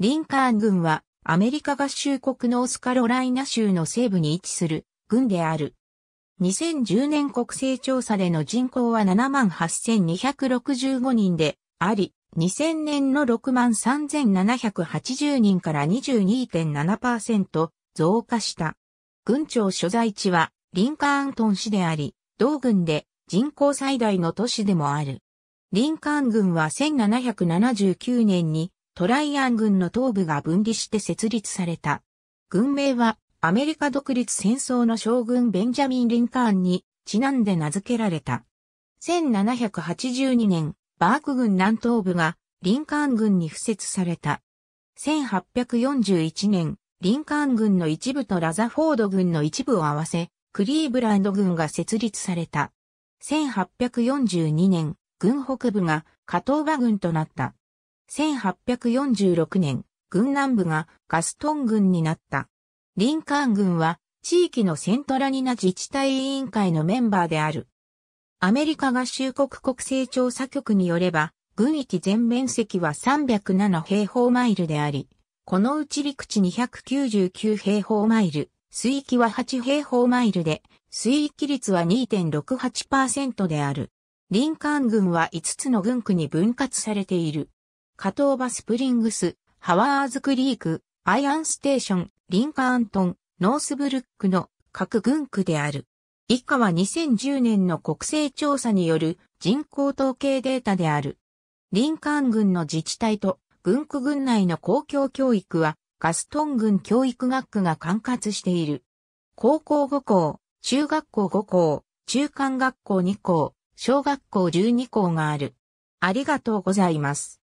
リンカーン軍はアメリカ合衆国ノースカロライナ州の西部に位置する軍である。2010年国勢調査での人口は78,265人であり、2000年の63,780人から22.7%増加した。軍庁所在地はリンカーントン市であり、同軍で人口最大の都市でもある。リンカーン軍は1779年にトライアン軍の東部が分離して設立された。軍名はアメリカ独立戦争の将軍ベンジャミン・リンカーンにちなんで名付けられた。1782年、バーク軍南東部がリンカーン軍に付設された。1841年、リンカーン軍の一部とラザフォード軍の一部を合わせ、クリーブランド軍が設立された。1842年、軍北部が加藤バ軍となった。1846年、軍南部がガストン軍になった。リンカーン軍は地域のセントラニナ自治体委員会のメンバーである。アメリカ合衆国国勢調査局によれば、軍域全面積は307平方マイルであり、このうち陸地299平方マイル、水域は8平方マイルで、水域率は2.68%である。リンカーン軍は5つの軍区に分割されている。カトーバスプリングス、ハワーズクリーク、アイアンステーション、リンカーントン、ノースブルックの各軍区である。以下は2010年の国勢調査による人口統計データである。リンカーン軍の自治体と軍区軍内の公共教育はガストン軍教育学区が管轄している。高校5校、中学校5校、中間学校2校、小学校12校がある。ありがとうございます。